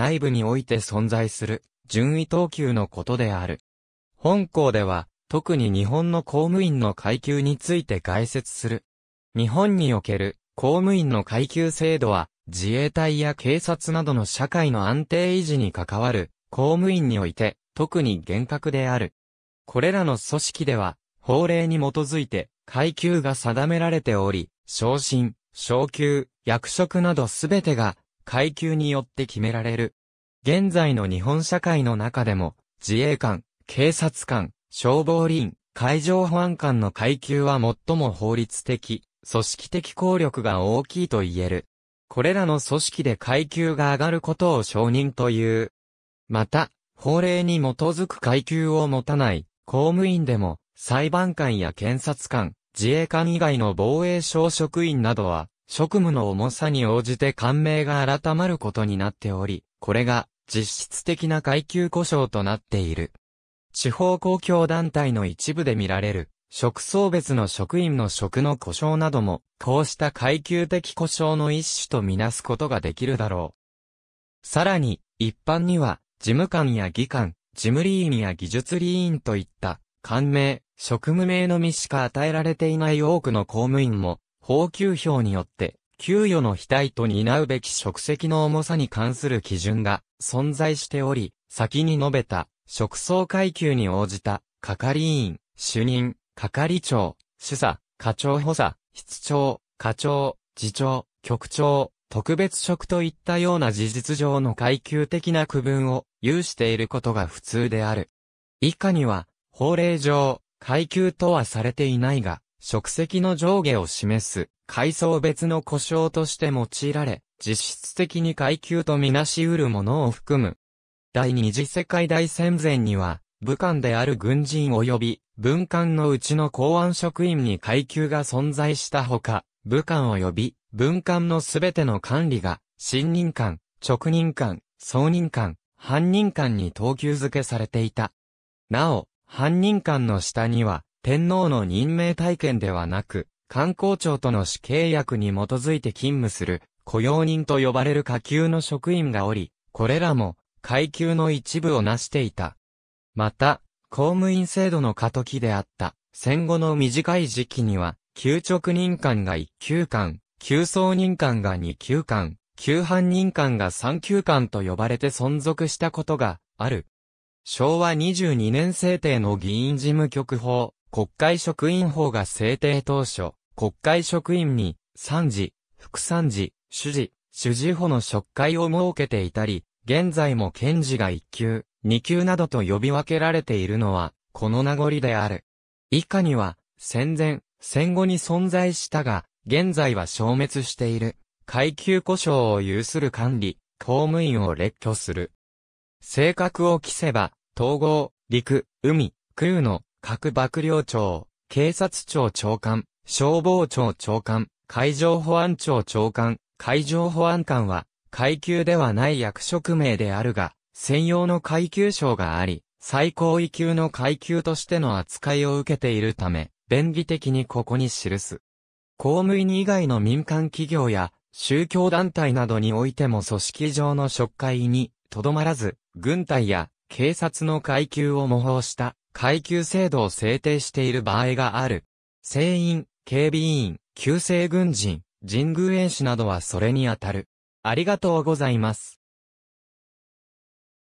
内部において存在する順位等級のことである。本校では、特に日本の公務員の階級について解説する。日本における公務員の階級制度は、自衛隊や警察などの社会の安定維持に関わる公務員において、特に厳格である。これらの組織では、法令に基づいて階級が定められており、昇進、昇級、役職などすべてが階級によって決められる。現在の日本社会の中でも、自衛官、警察官、消防林、海上保安官の階級は最も法律的、組織的効力が大きいと言える。これらの組織で階級が上がることを承認という。また、法令に基づく階級を持たない公務員でも裁判官や検察官、自衛官以外の防衛省職員などは職務の重さに応じて官名が改まることになっており、これが実質的な階級故障となっている。地方公共団体の一部で見られる、職層別の職員の職の故障なども、こうした階級的故障の一種とみなすことができるだろう。さらに、一般には、事務官や議官、事務理員や技術理員といった、官名、職務名のみしか与えられていない多くの公務員も、法給表によって、給与の額と担うべき職責の重さに関する基準が存在しており、先に述べた、職層階級に応じた、係員、主任、係長、主査、課長補佐、室長、課長、次長、局長、特別職といったような事実上の階級的な区分を有していることが普通である。以下には、法令上、階級とはされていないが、職責の上下を示す階層別の故障として用いられ、実質的に階級とみなし得るものを含む。第二次世界大戦前には、武官である軍人及び文官のうちの公安職員に階級が存在したほか、武官及び文官のすべての管理が、信任官、直任官、総任官、犯人官に等級付けされていた。なお、犯人官の下には、天皇の任命体験ではなく、官公庁との死契約に基づいて勤務する、雇用人と呼ばれる下級の職員がおり、これらも階級の一部を成していた。また、公務員制度の過渡期であった戦後の短い時期には、休直任官が1級官、休総任官が2級官、休犯任官が3級官と呼ばれて存続したことがある。昭和22年制定の議員事務局法、国会職員法が制定当初、国会職員に、参事、副参事、主事、主事補の職会を設けていたり、現在も検事が1級、2級などと呼び分けられているのは、この名残である。以下には、戦前、戦後に存在したが、現在は消滅している、階級故障を有する管理、公務員を列挙する。性格を期せば、統合、陸、海、空の、各幕僚長、警察庁長官、消防庁長官、海上保安庁長官、海上保安官は、階級ではない役職名であるが、専用の階級賞があり、最高位級の階級としての扱いを受けているため、便宜的にここに記す。公務員以外の民間企業や、宗教団体などにおいても組織上の職会に、とどまらず、軍隊や警察の階級を模倣した階級制度を制定している場合がある。船員、警備員、救世軍人、神宮演師などはそれにあたる。ありがとうございます。